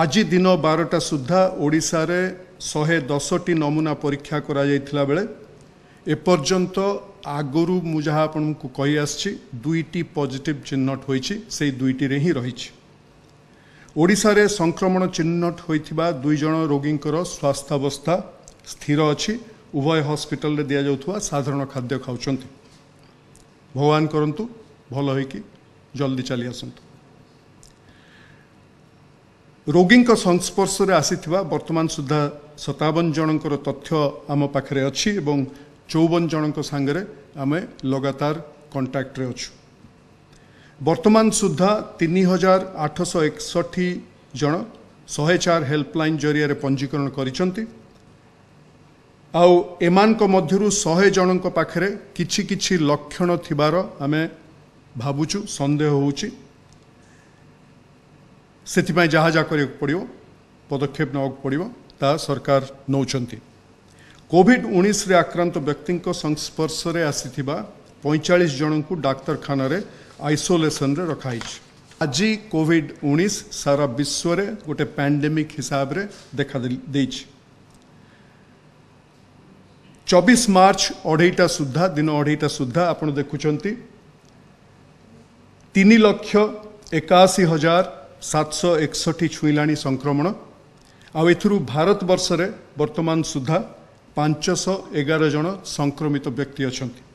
ଆଜି ଦିନ ବାରଟା ସୁଦ୍ଧା ଓଡ଼ିଶାରେ ଶହେ ଦଶଟି ନମୁନା ପରୀକ୍ଷା କରାଯାଇଥିଲା ବେଳେ ଏପର୍ଯ୍ୟନ୍ତ ଆଗରୁ ମୁଁ ଯାହା ଆପଣଙ୍କୁ କହିଆସିଛି ଦୁଇଟି ପଜିଟିଭ୍ ଚିହ୍ନଟ ହୋଇଛି ସେହି ଦୁଇଟିରେ ହିଁ ରହିଛି ଓଡ଼ିଶାରେ ସଂକ୍ରମଣ ଚିହ୍ନଟ ହୋଇଥିବା ଦୁଇ ଜଣ ରୋଗୀଙ୍କର ସ୍ୱାସ୍ଥ୍ୟାବସ୍ଥା ସ୍ଥିର ଅଛି ଉଭୟ ହସ୍ପିଟାଲରେ ଦିଆଯାଉଥିବା ସାଧାରଣ ଖାଦ୍ୟ ଖାଉଛନ୍ତି ଭଗବାନ କରନ୍ତୁ ଭଲ ହୋଇକି ଜଲ୍ଦି ଚାଲି ଆସନ୍ତୁ ରୋଗୀଙ୍କ ସଂସ୍ପର୍ଶରେ ଆସିଥିବା ବର୍ତ୍ତମାନ ସୁଦ୍ଧା ସତାବନ ଜଣଙ୍କର ତଥ୍ୟ ଆମ ପାଖରେ ଅଛି ଏବଂ ଚଉବନ ଜଣଙ୍କ ସାଙ୍ଗରେ ଆମେ ଲଗାତାର କଣ୍ଟାକ୍ଟରେ ଅଛୁ ବର୍ତ୍ତମାନ ସୁଦ୍ଧା ତିନି ହଜାର ଆଠଶହ ଏକଷଠି ଜଣ ଶହେ ଚାରି ହେଲ୍ପଲାଇନ୍ ଜରିଆରେ ପଞ୍ଜୀକରଣ କରିଛନ୍ତି ଆଉ ଏମାନଙ୍କ ମଧ୍ୟରୁ ଶହେ ଜଣଙ୍କ ପାଖରେ କିଛି କିଛି ଲକ୍ଷଣ ଥିବାର ଆମେ ଭାବୁଛୁ ସନ୍ଦେହ ହେଉଛି ସେଥିପାଇଁ ଯାହା ଯାହା କରିବାକୁ ପଡ଼ିବ ପଦକ୍ଷେପ ନେବାକୁ ପଡ଼ିବ ତାହା ସରକାର ନେଉଛନ୍ତି କୋଭିଡ୍ ଉଣେଇଶରେ ଆକ୍ରାନ୍ତ ବ୍ୟକ୍ତିଙ୍କ ସଂସ୍ପର୍ଶରେ ଆସିଥିବା ପଇଁଚାଳିଶ ଜଣଙ୍କୁ ଡାକ୍ତରଖାନାରେ ଆଇସୋଲେସନରେ ରଖାହୋଇଛି ଆଜି କୋଭିଡ୍ ଉଣେଇଶ ସାରା ବିଶ୍ୱରେ ଗୋଟେ ପ୍ୟାଣ୍ଡେମିକ୍ ହିସାବରେ ଦେଖା ଦେଇଛି ଚବିଶ ମାର୍ଚ୍ଚ ଅଢ଼େଇଟା ସୁଦ୍ଧା ଦିନ ଅଢ଼େଇଟା ସୁଦ୍ଧା ଆପଣ ଦେଖୁଛନ୍ତି ତିନି ଲକ୍ଷ ଏକାଅଶୀ ହଜାର ସାତଶହ ଏକଷଠି ଛୁଇଁଲାଣି ସଂକ୍ରମଣ ଆଉ ଏଥିରୁ ଭାରତବର୍ଷରେ ବର୍ତ୍ତମାନ ସୁଦ୍ଧା ପାଞ୍ଚଶହ ଏଗାର ଜଣ ସଂକ୍ରମିତ ବ୍ୟକ୍ତି ଅଛନ୍ତି